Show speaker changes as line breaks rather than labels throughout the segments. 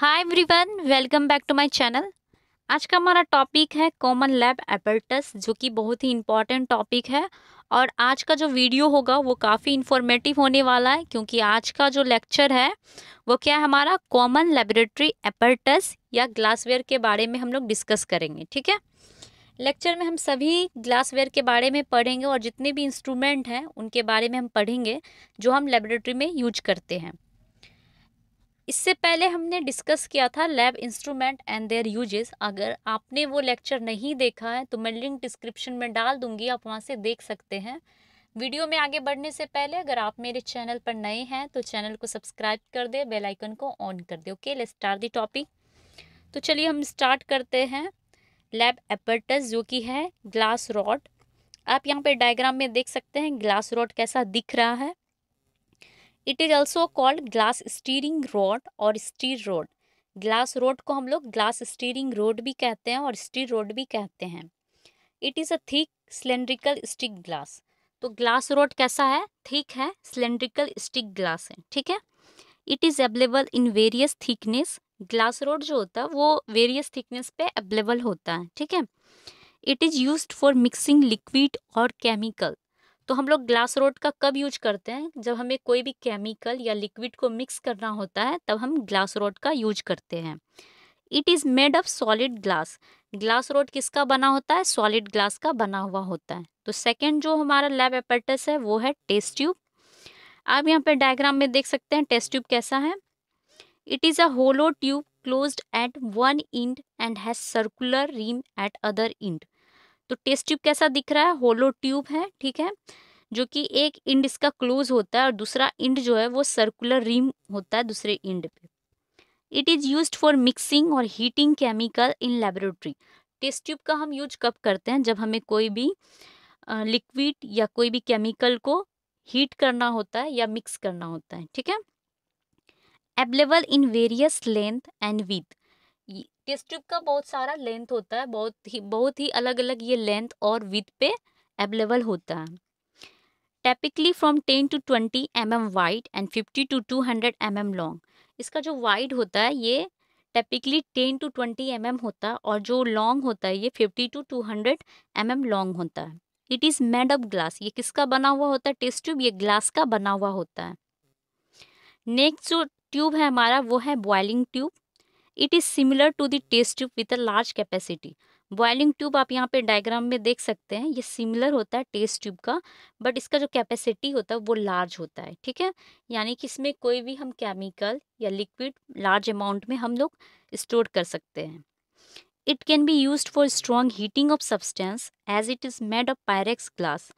Hi everyone welcome back to my channel आज का हमारा टॉपिक है कॉमन लैब एपर्टस जो कि बहुत ही इम्पॉर्टेंट टॉपिक है और आज का जो वीडियो होगा वो काफ़ी इन्फॉर्मेटिव होने वाला है क्योंकि आज का जो लेक्चर है वो क्या है हमारा कॉमन लेबोरेटरी एपर्टस या ग्लासवेयर के बारे में हम लोग डिस्कस करेंगे ठीक है लेक्चर में हम सभी ग्लासवेयर के बारे में पढ़ेंगे और जितने भी इंस्ट्रूमेंट हैं उनके बारे में हम पढ़ेंगे जो हम लेबोरेटरी में यूज करते हैं इससे पहले हमने डिस्कस किया था lab instrument and their uses अगर आपने वो लेक्चर नहीं देखा है तो मैं लिंक डिस्क्रिप्शन में डाल दूंगी आप वहाँ से देख सकते हैं वीडियो में आगे बढ़ने से पहले अगर आप मेरे चैनल पर नए हैं तो चैनल को सब्सक्राइब कर दे बेलाइकन को ऑन कर दे okay let start the topic तो चलिए हम स्टार्ट करते हैं लैब एपर्टस जो कि है ग्लास रॉड आप यहाँ पे डायग्राम में देख सकते हैं ग्लास रॉड कैसा दिख रहा है it is also called glass stirring rod और स्टीर रोड ग्लास रोड को हम लोग ग्लास स्टीरिंग रोड भी कहते हैं और स्टीर रोड भी कहते हैं it is a thick cylindrical stick glass तो ग्लास रोड कैसा है थिक है सिलेंड्रिकल स्टिक ग्लास है ठीक है it is available in various thickness glass rod जो होता है वो वेरियस थिकनेस पे अवेलेबल होता है ठीक है it is use for mixing liquid और केमिकल तो हम लोग ग्लास रोड का कब यूज करते हैं जब हमें कोई भी केमिकल या लिक्विड को मिक्स करना होता है तब हम ग्लास रोड का यूज करते हैं it is made of solid glass glass rod किसका बना होता है सॉलिड ग्लास का बना हुआ होता है तो सेकेंड जो हमारा लैब एपर्टस है वो है टेस्ट ट्यूब आप यहाँ पर डायग्राम में देख सकते हैं टेस्ट ट्यूब कैसा है it is a hollow tube closed at one end and has circular rim at other end तो टेस्ट ट्यूब कैसा दिख रहा है होलो ट्यूब है ठीक है जो कि एक इंड इसका क्लोज होता है और दूसरा इंड जो है वो सर्कुलर रिम होता है दूसरे इंड पे it is use for mixing और heating chemical in laboratory test tube का हम यूज कब करते हैं जब हमें कोई भी लिक्विड या कोई भी केमिकल को हीट करना होता है या मिक्स करना होता है ठीक है available in various length and with test tube का बहुत सारा लेंथ होता है बहुत ही बहुत ही अलग अलग ये लेंथ और विथ पे अवेलेबल होता है typically from ten to twenty M M wide and fifty to two hundred M M long इसका जो वाइड होता है ये typically ten to twenty M M होता है और जो लॉन्ग होता है ये fifty to two hundred M M long होता है it is made up glass ये किसका बना हुआ होता है टेस्ट ट्यूब ये ग्लास का बना हुआ होता है नेक्स्ट जो ट्यूब है हमारा वो है boiling tube it is similar to the test tube with a large capacity boiling tube आप यहाँ पे डायग्राम में देख सकते हैं ये सिमिलर होता है टेस्ट ट्यूब का बट इसका जो कैपेसिटी होता है वो लार्ज होता है ठीक है यानी कि इसमें कोई भी हम केमिकल या लिक्विड लार्ज अमाउंट में हम लोग स्टोर कर सकते हैं it can be use for strong heating of substance as it is made of Pyrex glass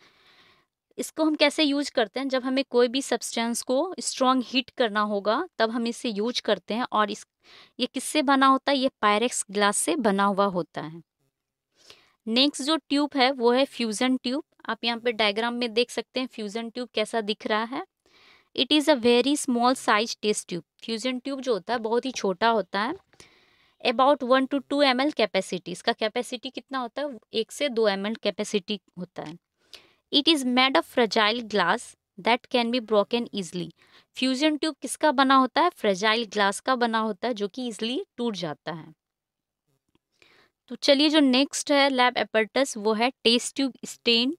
इसको हम कैसे यूज करते हैं जब हमें कोई भी सब्सटेंस को स्ट्रॉन्ग हीट करना होगा तब हम इसे यूज करते हैं और इस ये किससे बना होता है ये पायरेक्स ग्लास से बना हुआ होता है नेक्स्ट जो ट्यूब है वो है फ्यूज़न ट्यूब आप यहाँ पे डायग्राम में देख सकते हैं फ्यूज़न ट्यूब कैसा दिख रहा है it is a very small size test tube fusion tube जो होता है बहुत ही छोटा होता है about one to two M capacity इसका कैपेसिटी कितना होता है एक से दो एम कैपेसिटी होता है it is made of fragile glass that can be broken easily fusion tube किसका बना होता है फ्रेजाइल ग्लास का बना होता है जो कि ईजली टूट जाता है तो चलिए जो नेक्स्ट है लैब एपर्टस वो है test tube stand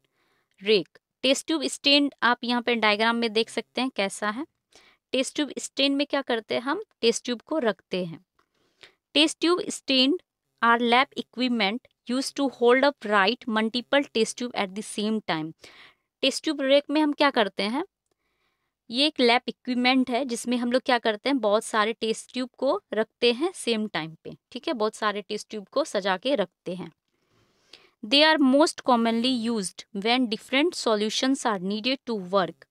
rack test tube stand आप यहाँ पे डायग्राम में देख सकते हैं कैसा है टेस्ट ट्यूब स्टेन में क्या करते हैं हम टेस्ट ट्यूब को रखते हैं test tube stand are lab equipment use to hold upright multiple test tube at the same time test tube rack में हम क्या करते हैं ये एक लैब इक्विपमेंट है जिसमें हम लोग क्या करते हैं बहुत सारे टेस्ट ट्यूब को रखते हैं सेम टाइम पे ठीक है बहुत सारे टेस्ट ट्यूब को सजा के रखते हैं they are most commonly use when different solutions are needed to work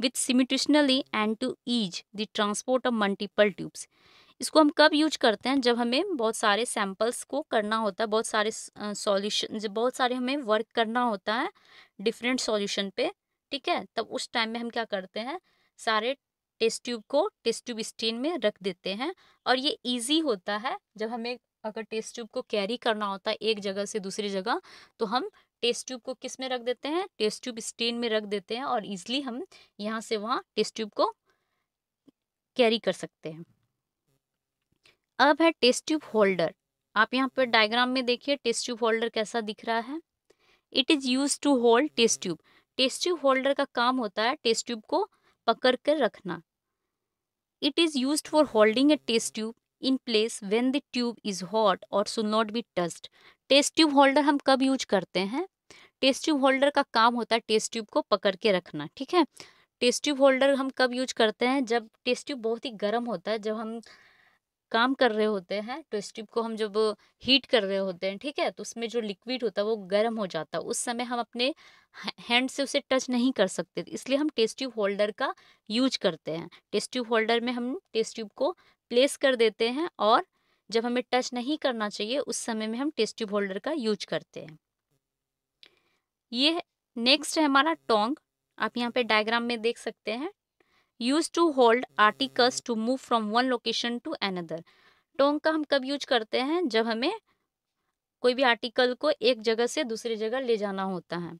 with simultaneously and to ease the transport of multiple tubes इसको हम कब यूज करते हैं जब हमें बहुत सारे सैम्पल्स को करना होता है बहुत सारे सॉल्यूशन बहुत सारे हमें वर्क करना होता है डिफरेंट सॉल्यूशन पे ठीक है तब उस टाइम में हम क्या करते हैं सारे टेस्ट ट्यूब को टेस्ट ट्यूब स्टेन में रख देते हैं और ये इजी होता है जब हमें अगर टेस्ट ट्यूब को कैरी करना होता है एक जगह से दूसरी जगह तो हम टेस्ट ट्यूब को किस में रख देते हैं टेस्ट ट्यूब स्टेन में रख देते हैं और ईजिली हम यहाँ से वहाँ टेस्ट ट्यूब को कैरी कर सकते हैं अब है टेस्ट ट्यूब होल्डर आप यहाँ पर डायग्राम में देखिए टेस्ट ट्यूब होल्डर कैसा दिख रहा है it is use to hold test tube test tube holder का काम होता है टेस्ट ट्यूब को पकड़ कर रखना it is use for holding a test tube in place when the tube is hot और should not be touched test tube holder हम कब यूज करते हैं टेस्ट ट्यूब होल्डर का काम होता है टेस्ट ट्यूब को पकड़ के रखना ठीक है टेस्ट ट्यूब होल्डर हम कब यूज करते हैं जब टेस्ट ट्यूब बहुत ही गर्म होता है जब हम काम कर रहे होते हैं तो स्टीव को हम जब हीट कर रहे होते हैं ठीक है तो उसमें जो लिक्विड होता है वो गर्म हो जाता है उस समय हम अपने हैंड से उसे टच नहीं कर सकते इसलिए हम टेस्ट ट्यूब होल्डर का यूज करते हैं टेस्ट ट्यूब होल्डर में हम टेस्ट ट्यूब को प्लेस कर देते हैं और जब हमें टच नहीं करना चाहिए उस समय में हम टेस्ट ट्यूब होल्डर का यूज करते हैं ये नेक्स्ट है हमारा टोंग आप यहाँ पे डायग्राम में देख सकते हैं use to hold articles to move from one location to another tong का हम कब यूज करते हैं जब हमें कोई भी आर्टिकल को एक जगह से दूसरी जगह ले जाना होता है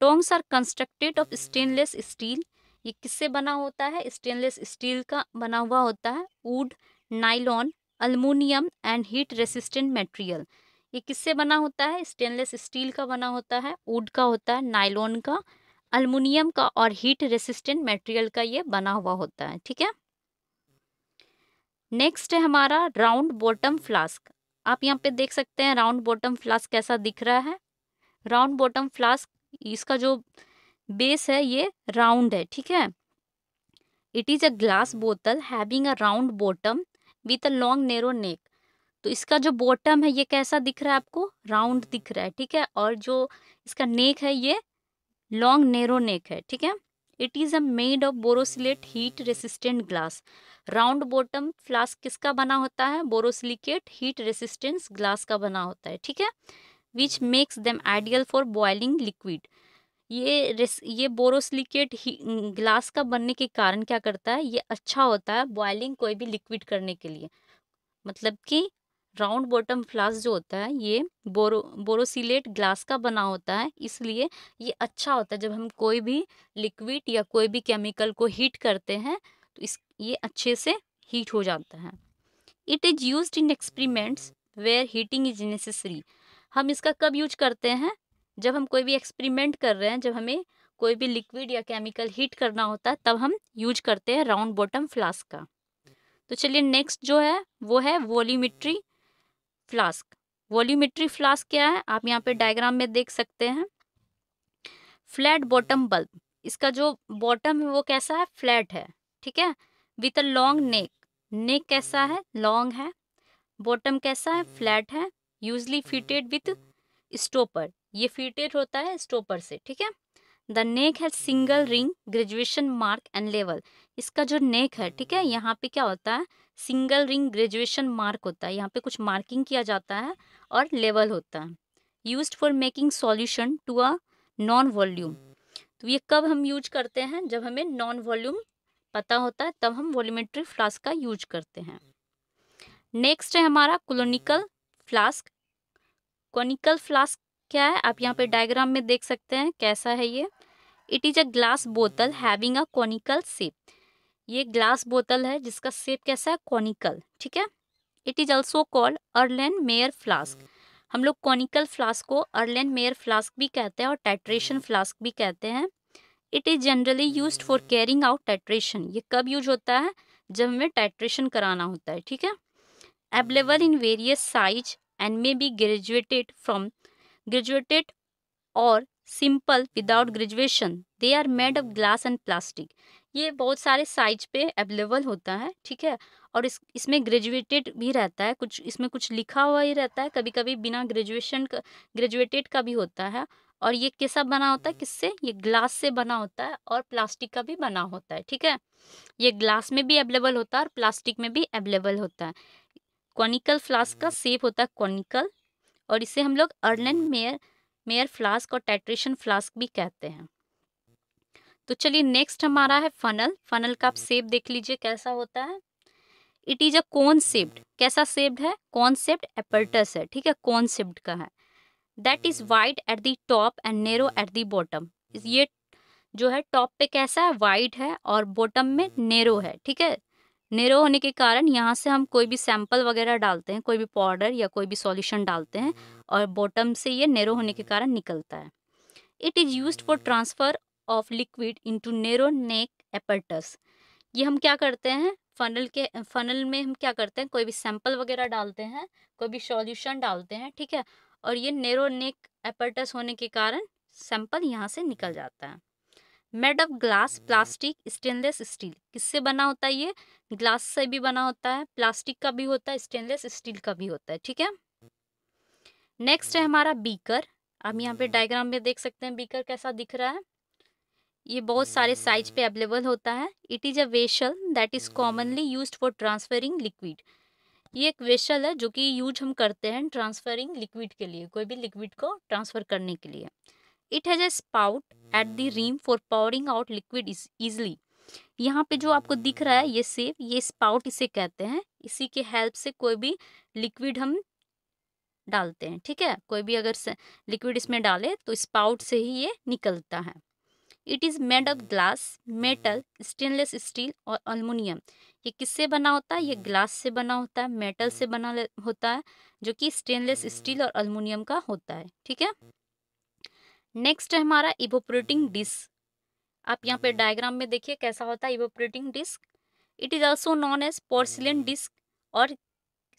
tongs are constructed of stainless steel ये किससे बना होता है स्टेनलेस स्टील का बना हुआ होता है wood nylon aluminium and heat resistant material ये किससे बना होता है स्टेनलेस स्टील का बना होता है वुड का होता है नाइलॉन का अलमुनियम का और हीट रेसिस्टेंट मटेरियल का ये बना हुआ होता है ठीक है नेक्स्ट है हमारा राउंड बॉटम फ्लास्क आप यहाँ पे देख सकते हैं राउंड बॉटम फ्लास्क कैसा दिख रहा है राउंड बॉटम फ्लास्क इसका जो बेस है ये राउंड है ठीक है इट इज़ अ ग्लास बोतल having a round bottom with a long narrow neck तो इसका जो बॉटम है ये कैसा दिख रहा है आपको राउंड दिख रहा है ठीक है और जो इसका नेक है ये लॉन्ग नेरो नेक है ठीक है it is a made of borosilicate heat resistant glass round bottom flask किसका बना होता है बोरोसिलिकेट हीट रेसिस्टेंस ग्लास का बना होता है ठीक है which makes them ideal for boiling liquid ये ये बोरोसिलिकेट ग्लास का बनने के कारण क्या करता है ये अच्छा होता है बॉयलिंग कोई भी लिक्विड करने के लिए मतलब कि राउंड बॉटम फ्लास्क जो होता है ये बोरो बोरोसिलेट ग्लास का बना होता है इसलिए ये अच्छा होता है जब हम कोई भी लिक्विड या कोई भी केमिकल को हीट करते हैं तो इस ये अच्छे से हीट हो जाता है it is use in experiments where heating is necessary हम इसका कब यूज करते हैं जब हम कोई भी एक्सपेरिमेंट कर रहे हैं जब हमें कोई भी लिक्विड या केमिकल हीट करना होता है तब हम यूज करते हैं राउंड बॉटम फ्लास्क का तो चलिए नेक्स्ट जो है वो है वॉलीमेट्री फ्लास्क वॉल्यूमेट्री फ्लास्क क्या है आप यहाँ पे डायग्राम में देख सकते हैं फ्लैट बॉटम बल्ब इसका जो बॉटम है वो कैसा है फ्लैट है ठीक है विथ अ लॉन्ग नेक नेक कैसा है लॉन्ग है बॉटम कैसा है फ्लैट है यूजली फिटेड विथ स्टोपर ये फिटेड होता है स्टोपर से ठीक है द नेक है single ring graduation mark and level इसका जो नेक है ठीक है यहाँ पे क्या होता है सिंगल रिंग ग्रेजुएशन मार्क होता है यहाँ पे कुछ मार्किंग किया जाता है और लेवल होता है use for making solution to a known volume तो ये कब हम यूज करते हैं जब हमें नॉन वॉल्यूम पता होता है तब हम वॉल्यूमेट्री फ्लास्क का यूज करते हैं नेक्स्ट है हमारा क्लोनिकल फ्लास्क क्लोनिकल फ्लास्क क्या है आप यहाँ पे डायग्राम में देख सकते हैं कैसा है ये इट इज़ अ ग्लास बोतल हैविंग अ कॉनिकल सेप ये ग्लास बोतल है जिसका सेप कैसा है कॉनिकल ठीक है it is also called Erlenmeyer flask हम लोग कॉनिकल फ्लास्क को अर्लैंड मेयर फ्लास्क भी कहते हैं और टाइट्रेशन हम्म। फ्लास्क भी कहते हैं it is generally use for carrying out titration ये कब यूज होता है जब हमें टाइट्रेशन कराना होता है ठीक है available in various size and may be graduated from graduated और simple without graduation they are made of glass and plastic ये बहुत सारे साइज पे अवेलेबल होता है ठीक है और इस इसमें ग्रेजुएटेड भी रहता है कुछ इसमें कुछ लिखा हुआ ही रहता है कभी कभी बिना ग्रेजुएशन का ग्रेजुएटेड का भी होता है और ये कैसा बना होता है किससे ये ग्लास से बना होता है और प्लास्टिक का भी बना होता है ठीक है ये ग्लास में भी अवेलेबल होता है और प्लास्टिक में भी अवेलेबल होता है क्वनिकल फ्लास्क का हम्म। सेप होता है क्वनिकल और इसे हम लोग अर्लन मेयर मेयर फ्लास्क और टाइट्रेशन फ्लास्क भी कहते हैं तो चलिए नेक्स्ट हमारा है फनल फनल का आप सेब हम्म। देख लीजिए कैसा होता है इट इज अ कौन सेप्ड कैसा सेप्ड है कॉन्सेप्ट एपर्टस है ठीक है कॉन्सेप्ट का है that is wide at the top and narrow at the bottom ये जो है टॉप पे कैसा है वाइड है और बॉटम में नेरो है ठीक है नेरो होने के कारण यहाँ से हम कोई भी सैंपल वगैरह डालते हैं कोई भी पाउडर या कोई भी सॉल्यूशन डालते हैं और बॉटम से ये नेरो होने के कारण निकलता है it is use for transfer of liquid into narrow neck apparatus ये हम क्या करते हैं फनल के फनल में हम क्या करते हैं कोई भी सैंपल वगैरह डालते हैं कोई भी सॉल्यूशन डालते हैं ठीक है और ये नेरो नेक एपर्टस होने के कारण सैंपल यहाँ से निकल जाता है made of glass plastic stainless steel किससे बना होता है ये ग्लास से भी बना होता है प्लास्टिक का भी होता है स्टेनलेस स्टील का भी होता है ठीक है नेक्स्ट है हमारा बीकर हम यहाँ पे हम्म। डायग्राम में देख सकते हैं बीकर कैसा दिख रहा है ये बहुत सारे साइज पे अवेलेबल होता है it is a vessel that is commonly use for transferring liquid ये एक वेशल है जो कि यूज हम करते हैं ट्रांसफरिंग लिक्विड के लिए कोई भी लिक्विड को ट्रांसफ़र करने के लिए it has a spout at the rim for pouring out liquid easily यहाँ पे जो आपको दिख रहा है ये सेव ये स्पाउट इसे कहते हैं इसी के हेल्प से कोई भी लिक्विड हम डालते हैं ठीक है कोई भी अगर लिक्विड इसमें डाले तो स्पाउट से ही ये निकलता है it is made of glass metal stainless steel और अल्मोनियम ये किससे बना होता है ये ग्लास से बना होता है मेटल से बना होता है जो कि स्टेनलेस स्टील और अल्मोनियम का होता है ठीक है नेक्स्ट है हमारा इवोपरेटिंग डिस्क आप यहाँ पे डायग्राम में देखिए कैसा होता है evaporating dish it is also known as porcelain dish और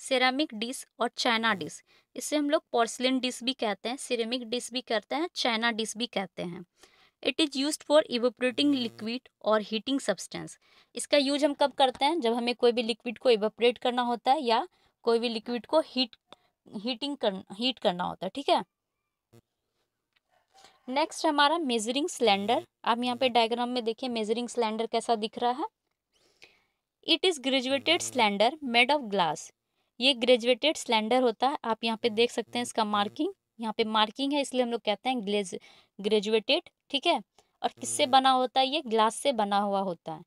सेरामिक डिस्क और चाइना डिस्क इसे हम लोग पोर्सिलन डिस्क भी कहते हैं सिरेमिक डिस्क भी कहते हैं चाइना डिस्क भी कहते हैं it is use for evaporating liquid और हीटिंग सब्सटेंस इसका यूज हम कब करते हैं जब हमें कोई भी लिक्विड को इवोपरेट करना होता है या कोई भी लिक्विड को हीट हीटिंग कर हीट करना होता है ठीक है नेक्स्ट हमारा मेजरिंग सिलेंडर आप यहाँ पे डायग्राम में देखिए मेजरिंग सिलेंडर कैसा दिख रहा है it is graduated cylinder made of glass ये ग्रेजुएटेड सिलेंडर होता है आप यहाँ पे देख सकते हैं इसका मार्किंग यहाँ पे मार्किंग है इसलिए हम लोग कहते हैं ग्लेज ग्रेजुएटेड ठीक है और किससे हम्म। बना होता है ये ग्लास से बना हुआ होता है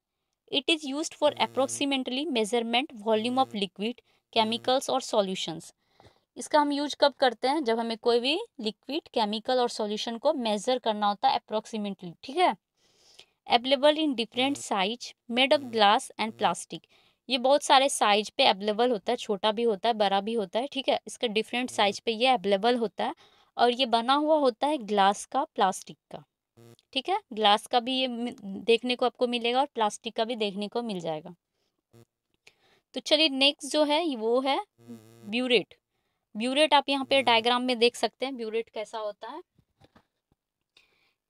it is use for approximately measurement volume of liquid chemicals और सॉल्यूशंस इसका हम यूज कब करते हैं जब हमें कोई भी लिक्विड केमिकल और सॉल्यूशन को मेज़र करना होता है अप्रोक्सीमेटली ठीक है available in different size made of glass and plastic ये बहुत सारे साइज पे अवेलेबल होता है छोटा भी होता है बड़ा भी होता है ठीक है इसका डिफरेंट साइज हम्म। पे ये अवेलेबल होता है और ये बना हुआ होता है ग्लास का प्लास्टिक का ठीक है ग्लास का भी ये देखने को आपको मिलेगा और प्लास्टिक का भी देखने को मिल जाएगा तो चलिए नेक्स्ट जो है वो है ब्यूरेट ब्यूरेट आप यहाँ पे डायग्राम में देख सकते हैं ब्यूरेट कैसा होता है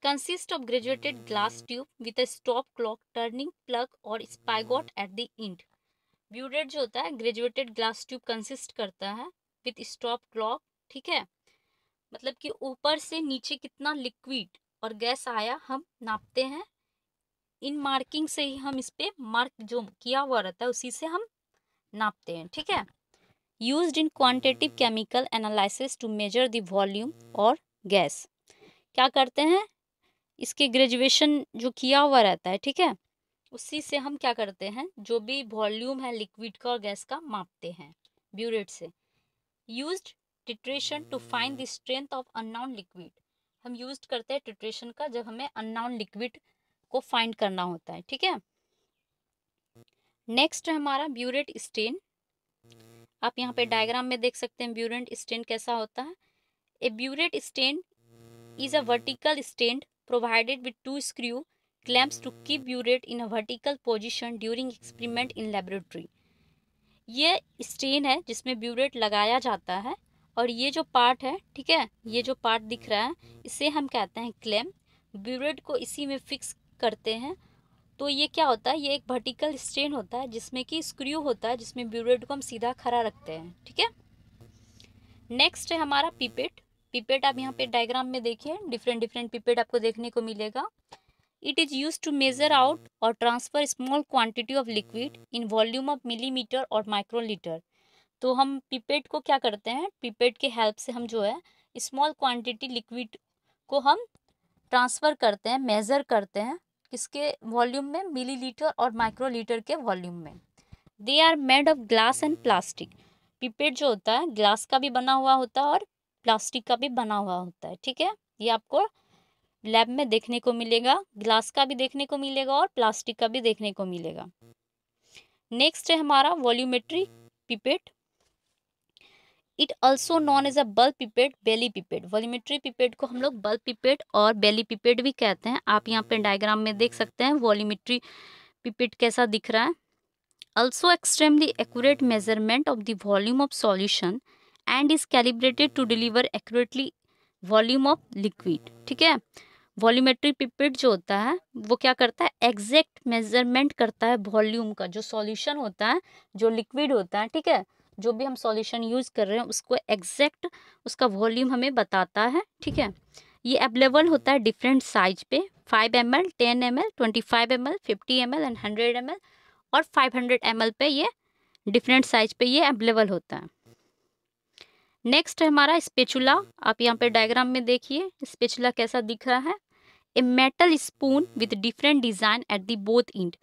consist of graduated glass tube with a stopcock turning plug और spigot at the end burette जो होता है ग्रेजुएटेड ग्लास ट्यूब कंसिस्ट करता है विथ स्टॉप क्लॉक ठीक है मतलब कि ऊपर से नीचे कितना लिक्विड और गैस आया हम नापते हैं इन मार्किंग से ही हम इस पर मार्क जो किया हुआ रहता है उसी से हम नापते हैं ठीक है use in quantitative chemical analysis to measure the volume और गैस क्या करते हैं इसके ग्रेजुएशन जो किया हुआ रहता है ठीक है उसी से हम क्या करते हैं जो भी वॉल्यूम है लिक्विड का और गैस का मापते हैं ब्यूरेट से use titration to find the strength of unknown liquid हम यूज करते हैं टिट्रेशन का जब हमें अननाउन लिक्विड को फाइंड करना होता है ठीक है नेक्स्ट है हमारा ब्यूरेट स्टेन आप यहाँ पे डायग्राम में देख सकते हैं ब्यूरेट स्टेन कैसा होता है a burette stand is a vertical stand provided with two screw clamp to keep burette in a vertical position during experiment in laboratory ये स्टेन है जिसमें ब्यूरेट लगाया जाता है और ये जो पार्ट है ठीक है ये जो पार्ट दिख हम्म। रहा है इसे हम कहते हैं क्लेम ब्यूरेड को इसी में फिक्स करते हैं तो ये क्या होता है ये एक वर्टिकल स्ट्रेन होता है जिसमें कि स्क्रू होता है जिसमें ब्यूरेड को हम सीधा खड़ा रखते हैं ठीक है नेक्स्ट है हमारा पीपेट पीपेट आप यहाँ पे डायग्राम में देखिए डिफरेंट डिफरेंट पीपेट आपको देखने को मिलेगा it is use to measure out और transfer small quantity of liquid in volume of millimetre और माइक्रोलीटर तो हम पिपेट को क्या करते हैं पिपेट के हेल्प से हम जो है स्मॉल क्वांटिटी लिक्विड को हम ट्रांसफ़र करते हैं मेज़र करते हैं किसके वॉल्यूम में मिलीलीटर और माइक्रोलीटर के वॉल्यूम में they are made of glass and plastic pipette जो होता है ग्लास का भी बना हुआ होता है और प्लास्टिक का भी बना हुआ होता है ठीक है ये आपको लैब में देखने को मिलेगा ग्लास का भी देखने को मिलेगा और प्लास्टिक का भी देखने को मिलेगा नेक्स्ट है हमारा volumetric pipette it also known as a bulb pipette belly pipette volumetric pipette को हम लोग बल्ब पिपेड और बेली पिपेड भी कहते हैं आप यहाँ पे डायग्राम में देख सकते हैं वॉलीमेट्री पिपेड कैसा दिख रहा है also extremely accurate measurement of the volume of solution and is calibrated to deliver accurately volume of liquid ठीक है वॉल्यूमेट्री पिपेड जो होता है वो क्या करता है एग्जैक्ट मेजरमेंट करता है वॉल्यूम का जो सॉल्यूशन होता है जो लिक्विड होता है ठीक है जो भी हम सॉल्यूशन यूज़ कर रहे हैं उसको एग्जैक्ट उसका वॉल्यूम हमें बताता है ठीक है ये अवेलेबल होता है डिफरेंट साइज पे 5 M L ten M L twenty five M L fifty M L and hundred M L और फाइव हंड्रेड एम एल पे ये डिफरेंट साइज पे ये अवेलेबल होता है नेक्स्ट है हमारा स्पेचुला आप यहाँ पे डायग्राम में देखिए स्पेचुला कैसा दिख रहा है a metal spoon with different design at the both end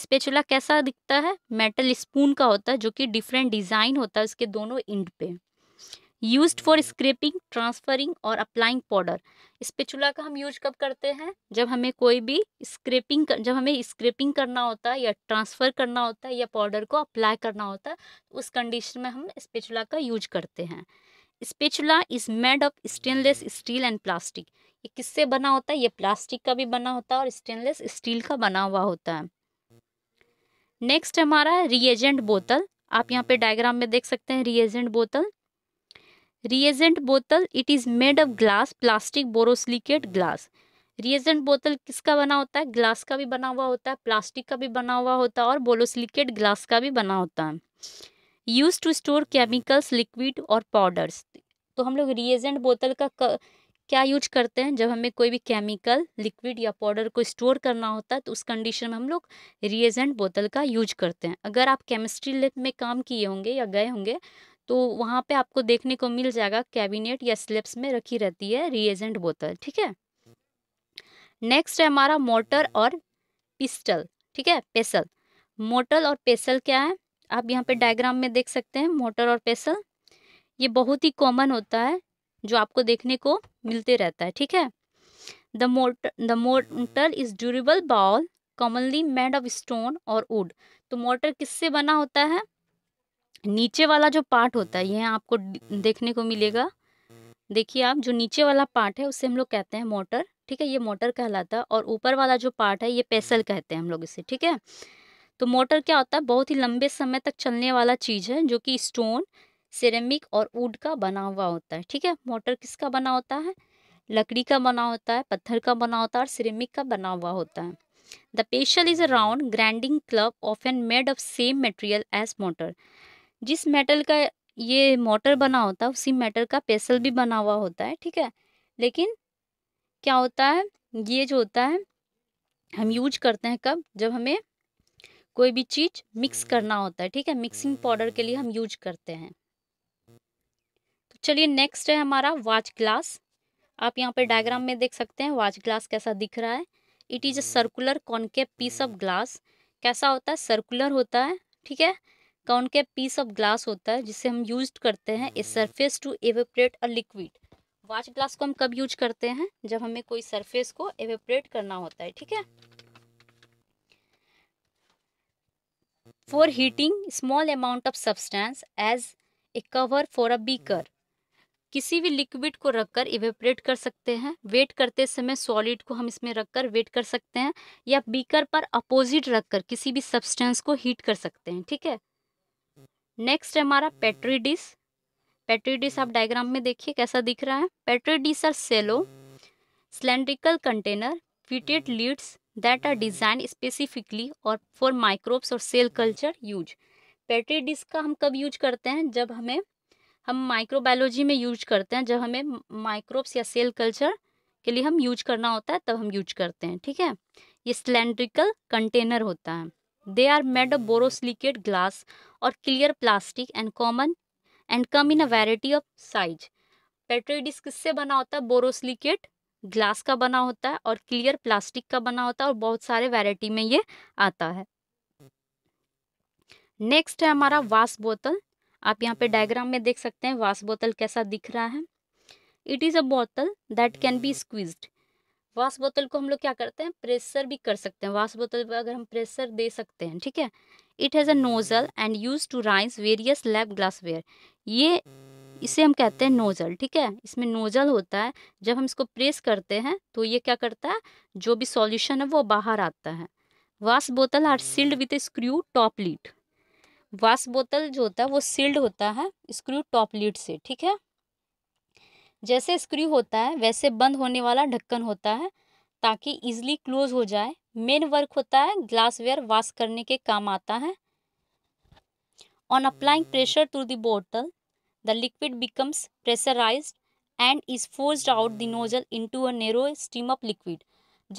spatula कैसा दिखता है मेटल स्पून का होता है जो कि डिफरेंट डिज़ाइन होता है उसके दोनों इंड पे यूज फॉर स्क्रेपिंग ट्रांसफरिंग और अप्लाइंग पाउडर स्पेचुला का हम यूज कब करते हैं जब हमें कोई भी स्क्रेपिंग जब हमें स्क्रेपिंग करना होता है या ट्रांसफ़र करना होता है या पाउडर को अप्लाई करना होता है तो उस कंडीशन में हम स्पेचुला का यूज करते हैं spatula is made of stainless steel and plastic ये किससे बना होता है ये प्लास्टिक का भी बना होता है और स्टेनलेस स्टील का बना हुआ होता है नेक्स्ट हमारा रिएजेंट बोतल आप यहाँ पे डायग्राम में देख सकते हैं रिएजेंट बोतल रिएजेंट बोतल it is made of glass plastic borosilicate glass reagent बोतल किसका बना होता है ग्लास का भी बना हुआ होता है प्लास्टिक का भी बना हुआ होता है और बोरोसिलिकेट ग्लास का भी बना होता है use to store chemicals liquid और पाउडर्स तो हम लोग रिएजेंट बोतल का क, क्या यूज करते हैं जब हमें कोई भी केमिकल लिक्विड या पाउडर को स्टोर करना होता है तो उस कंडीशन में हम लोग रिएजेंट बोतल का यूज करते हैं अगर आप केमिस्ट्री लेब में काम किए होंगे या गए होंगे तो वहाँ पे आपको देखने को मिल जाएगा कैबिनेट या स्लिप्स में रखी रहती है रिएजेंट बोतल ठीक है नेक्स्ट है हमारा मोटर और पिस्टल ठीक है पेसल मोटल और पेसल क्या है आप यहाँ पे डायग्राम में देख सकते हैं मोटर और पेसल ये बहुत ही कॉमन होता है जो आपको देखने को मिलते रहता है ठीक है the mortar the mortar is durable bowl commonly made of stone और वुड तो मोटर किससे बना होता है नीचे वाला जो पार्ट होता है यह आपको देखने को मिलेगा देखिए आप जो नीचे वाला पार्ट है उसे हम लोग कहते हैं मोटर ठीक है ये मोटर कहलाता है और ऊपर वाला जो पार्ट है ये पेसल कहते हैं हम लोग इसे ठीक है तो मोटर क्या होता है बहुत ही लंबे समय तक चलने वाला चीज़ है जो कि स्टोन सिरेमिक और वुड का बना हुआ होता है ठीक है मोटर किसका बना होता है लकड़ी का बना होता है पत्थर का बना होता है और सिरेमिक का बना हुआ होता है the pestle is a round grinding club of an made of same material as mortar जिस मेटल का ये मोटर बना होता है उसी मेटल का पेसल भी बना हुआ होता है ठीक है लेकिन क्या होता है ये जो होता है हम यूज करते हैं कब जब हमें कोई भी चीज़ मिक्स हम्म। करना होता है ठीक है मिक्सिंग पाउडर के लिए हम हम्म। यूज करते हैं तो चलिए नेक्स्ट है हमारा वाच ग्लास आप यहाँ पे डायग्राम हम्म। में देख सकते हैं वाच ग्लास कैसा दिख रहा है it is a circular concave piece of glass कैसा होता है सर्कुलर होता है ठीक है कॉनकेप पीस ऑफ ग्लास होता है जिसे हम यूज करते हैं a surface to evaporate a liquid watch glass को हम कब यूज करते हैं जब हमें कोई सरफेस को एवेपरेट करना होता है ठीक है for heating small amount of substance as a cover for a beaker hmm. किसी भी लिक्विड को रखकर इवेपरेट कर सकते हैं वेट करते समय सॉलिड को हम इसमें रखकर वेट कर सकते हैं या बीकर पर अपोजिट रखकर किसी भी सब्सटेंस को हीट कर सकते हैं ठीक है नेक्स्ट है हमारा पेट्रीडिस पेट्रीडिस आप डायग्राम में देखिए कैसा दिख रहा है petri dish are shallow cylindrical container fitted lids that are design specifically और फॉर माइक्रोब्स और cell culture use petri dish का हम कब यूज करते हैं जब हमें हम माइक्रोबायोलॉजी में यूज करते हैं जब हमें माइक्रोब्स या सेल कल्चर के लिए हम यूज करना होता है तब हम यूज करते हैं ठीक है ये सिलेंड्रिकल कंटेनर होता है they are made of borosilicate glass और clear plastic and common and come in a variety of size petri disc किससे बना होता है बोरोसिलिकेट ग्लास का बना होता है और क्लियर प्लास्टिक का बना होता है और बहुत सारे वैरायटी में ये आता है नेक्स्ट है हमारा वास बोतल आप यहाँ पे डायग्राम में देख सकते हैं वास बोतल कैसा दिख रहा है इट इज़ अ बोतल दैट कैन बी स्क्वीज वास बोतल को हम लोग क्या करते हैं प्रेशर भी कर सकते हैं वास बोतल पर अगर हम प्रेशर दे सकते हैं ठीक है it has a nozzle and use to rinse various lab glass ware ये इसे हम कहते हैं नोज़ल ठीक है इसमें नोज़ल होता है जब हम इसको प्रेस करते हैं तो ये क्या करता है जो भी सॉल्यूशन है वो बाहर आता है वास बोतल are sealed with screw top lid wash बोतल जो होता है वो सील्ड होता है स्क्रू टॉप लीड से ठीक है जैसे स्क्रू होता है वैसे बंद होने वाला ढक्कन होता है ताकि इजिली क्लोज हो जाए मेन वर्क होता है ग्लासवेयर वाश करने के काम आता है on applying pressure to the बोतल The liquid becomes pressurized and is forced out the nozzle into a narrow stream of liquid.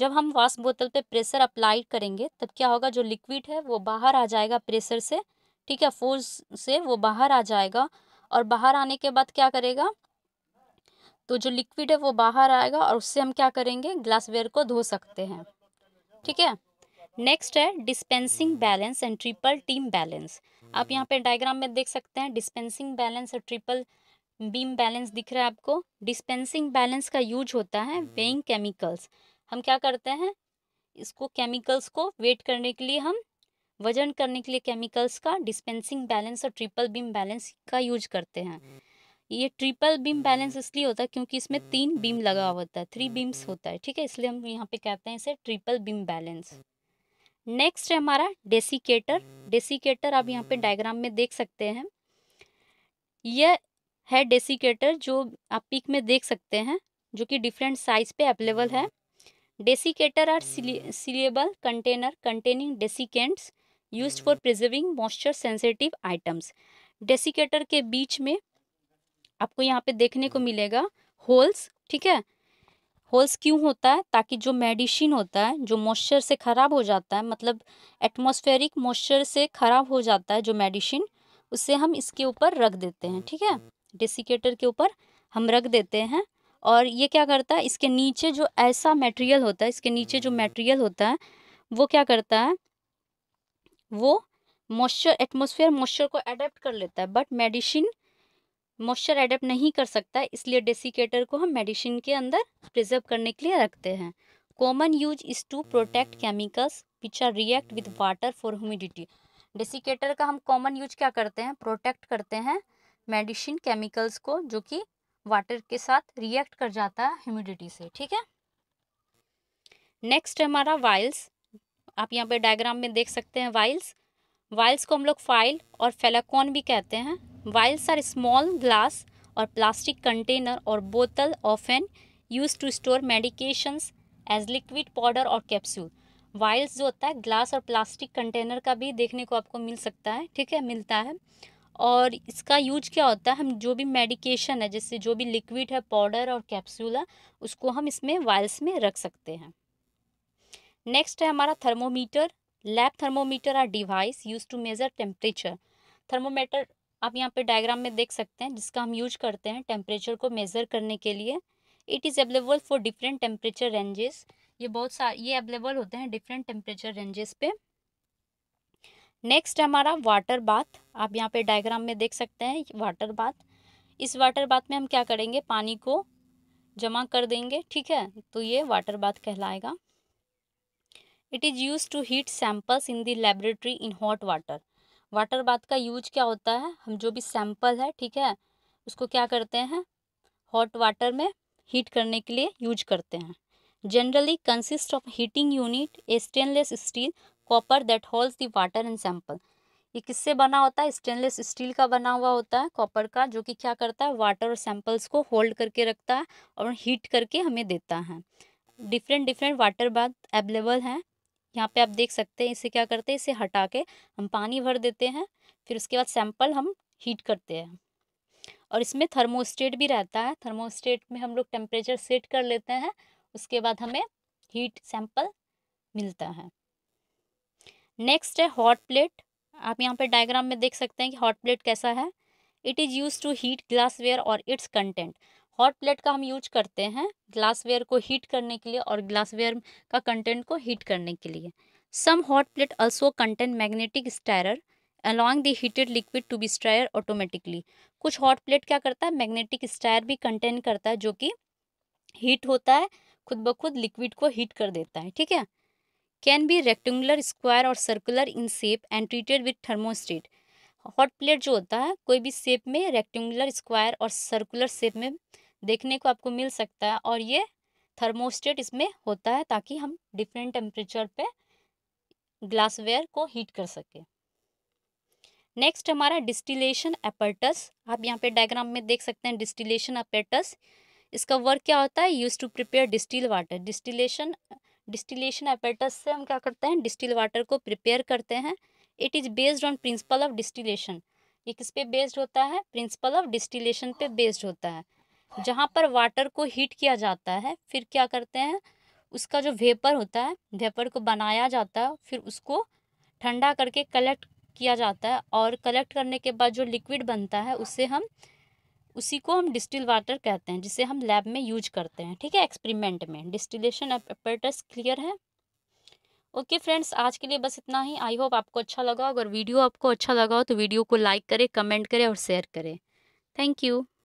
जब हम वाश बोतल पे प्रेशर अप्लाई करेंगे तब क्या होगा जो लिक्विड है वो बाहर आ जाएगा प्रेशर से ठीक है फोर्स से वो बाहर आ जाएगा और बाहर आने के बाद क्या करेगा तो जो लिक्विड है वो बाहर आएगा और उससे हम क्या करेंगे ग्लासवेयर को धो सकते हैं ठीक है नेक्स्ट है dispensing balance and triple beam balance आप यहाँ पे डायग्राम में देख सकते हैं डिस्पेंसिंग बैलेंस और ट्रिपल बीम बैलेंस दिख रहा है आपको डिस्पेंसिंग बैलेंस का यूज होता है वेइंग हम्म। केमिकल्स हम क्या करते हैं इसको केमिकल्स को वेट करने के लिए हम वजन करने के लिए केमिकल्स का डिस्पेंसिंग बैलेंस और ट्रिपल बीम बैलेंस का यूज करते हैं हम्म। ये ट्रिपल बीम बैलेंस इसलिए होता है क्योंकि इसमें तीन बीम हम्म। लगा होता है थ्री बीम्स होता है ठीक है इसलिए हम यहाँ पे कहते हैं इसे ट्रिपल बीम बैलेंस नेक्स्ट है हमारा डेसिकेटर डेसिकेटर आप यहाँ पे डायग्राम में देख सकते हैं यह है डेसिकेटर जो आप पिक में देख सकते हैं जो कि डिफरेंट साइज पे अवेलेबल है desiccator are sealable container containing desiccants used for preserving moisture sensitive items desiccator के बीच में आपको यहाँ पे देखने को मिलेगा होल्स ठीक है होल्स क्यों होता है ताकि जो मेडिसिन होता है जो मॉइस्चर से ख़राब हो जाता है मतलब एटमॉस्फेरिक मॉइस्चर से ख़राब हो जाता है जो मेडिसिन उसे हम इसके ऊपर रख देते हैं ठीक है डेसिकेटर के ऊपर हम रख देते हैं और ये क्या करता है इसके नीचे जो ऐसा मटेरियल होता है इसके नीचे जो मटेरियल होता है वो क्या करता है वो मॉइस्चर एटमोसफेयर मॉइस्चर को अडेप्ट कर लेता है बट मेडिसिन मॉइस्चर एडेप्ट नहीं कर सकता इसलिए डेसिकेटर को हम मेडिसिन के अंदर प्रिजर्व करने के लिए रखते हैं common use is to protect chemicals which are react with water for humidity desiccator का हम कॉमन यूज क्या करते हैं प्रोटेक्ट करते हैं मेडिसिन केमिकल्स को जो कि वाटर के साथ रिएक्ट कर जाता है ह्यूमिडिटी से ठीक है नेक्स्ट हमारा वाइल्स आप यहाँ पे डायग्राम में देख सकते हैं वाइल्स वाइल्स को हम लोग फाइल और फेलाकॉन भी कहते हैं वाइल्स आर स्मॉल ग्लास और प्लास्टिक कंटेनर और बोतल often use to store medications as liquid powder और कैप्सूल वाइल्स जो होता है ग्लास और प्लास्टिक कंटेनर का भी देखने को आपको मिल सकता है ठीक है मिलता है और इसका यूज क्या होता है हम जो भी मेडिकेशन है जैसे जो भी लिक्विड है पाउडर और कैप्सूल है उसको हम इसमें वाइल्स में रख सकते हैं नेक्स्ट है हमारा thermometer lab thermometer are device use to measure temperature thermometer आप यहाँ पे डायग्राम में देख सकते हैं जिसका हम यूज करते हैं टेम्परेचर को मेज़र करने के लिए it is available for different temperature ranges ये बहुत सा ये अवेलेबल होते हैं डिफरेंट टेम्परेचर रेंजेस पे नेक्स्ट हमारा वाटर बाथ आप यहाँ पे डायग्राम में देख सकते हैं वाटर बाथ इस वाटर बाथ में हम क्या करेंगे पानी को जमा कर देंगे ठीक है तो ये वाटर बाथ कहलाएगा it is use to heat samples in the laboratory in hot water water bath का यूज क्या होता है हम जो भी सैंपल है ठीक है उसको क्या करते हैं हॉट वाटर में हीट करने के लिए यूज करते हैं generally consist of heating unit a stainless steel copper that holds the water and sample ये किससे बना होता है स्टेनलेस स्टील का बना हुआ होता है कॉपर का जो कि क्या करता है वाटर और सैंपल्स को होल्ड करके रखता है और हीट करके हमें देता है different different water bath available हैं यहाँ पे आप देख सकते हैं इसे क्या करते हैं इसे हटा के हम पानी भर देते हैं फिर उसके बाद सैंपल हम हीट करते हैं और इसमें थर्मोस्टेट भी रहता है थर्मोस्टेट में हम लोग टेम्परेचर सेट कर लेते हैं उसके बाद हमें हीट सैंपल मिलता है नेक्स्ट है हॉट प्लेट आप यहाँ पे डायग्राम में देख सकते हैं कि हॉट प्लेट कैसा है it is use to heat glass ware और इट्स कंटेंट हॉट प्लेट का हम यूज करते हैं ग्लासवेयर को हीट करने के लिए और ग्लासवेयर का कंटेंट को हीट करने के लिए some hot plate also content magnetic stirrer along the heated liquid to be stir automatically कुछ हॉट प्लेट क्या करता है मैग्नेटिक स्टायर भी कंटेन करता है जो कि हीट होता है खुद ब खुद लिक्विड को हीट कर देता है ठीक है कैन बी रेक्टेंगुलर स्क्वायर और circular in shape and treated with thermostat hot plate जो होता है कोई भी शेप में रेक्टेंगुलर स्क्वायर और सर्कुलर शेप में देखने को आपको मिल सकता है और ये थर्मोस्टेट इसमें होता है ताकि हम डिफरेंट टेम्परेचर पे ग्लासवेयर को हीट कर सकें नेक्स्ट हमारा डिस्टिलेशन एपर्टस आप यहाँ पे डायग्राम में देख सकते हैं डिस्टिलेशन अपर्टस इसका वर्क क्या होता है use to prepare distil water distillation distillation apparatus से हम क्या करते हैं डिस्टिल वाटर को प्रिपेयर करते हैं it is based on principle of distillation ये किस पे बेस्ड होता है प्रिंसिपल ऑफ डिस्टिलेशन पे बेस्ड होता है जहाँ पर वाटर को हीट किया जाता है फिर क्या करते हैं उसका जो वेपर होता है वेपर को बनाया जाता है फिर उसको ठंडा करके कलेक्ट किया जाता है और कलेक्ट करने के बाद जो लिक्विड बनता है उससे हम उसी को हम डिस्टिल वाटर कहते हैं जिसे हम लैब में यूज करते हैं ठीक है एक्सपेरिमेंट में डिस्टिलेशन अपरेटस क्लियर है ओके फ्रेंड्स आज के लिए बस इतना ही आई होप आपको अच्छा लगा अगर वीडियो आपको अच्छा लगा हो तो वीडियो को लाइक करें कमेंट करें और शेयर करें थैंक यू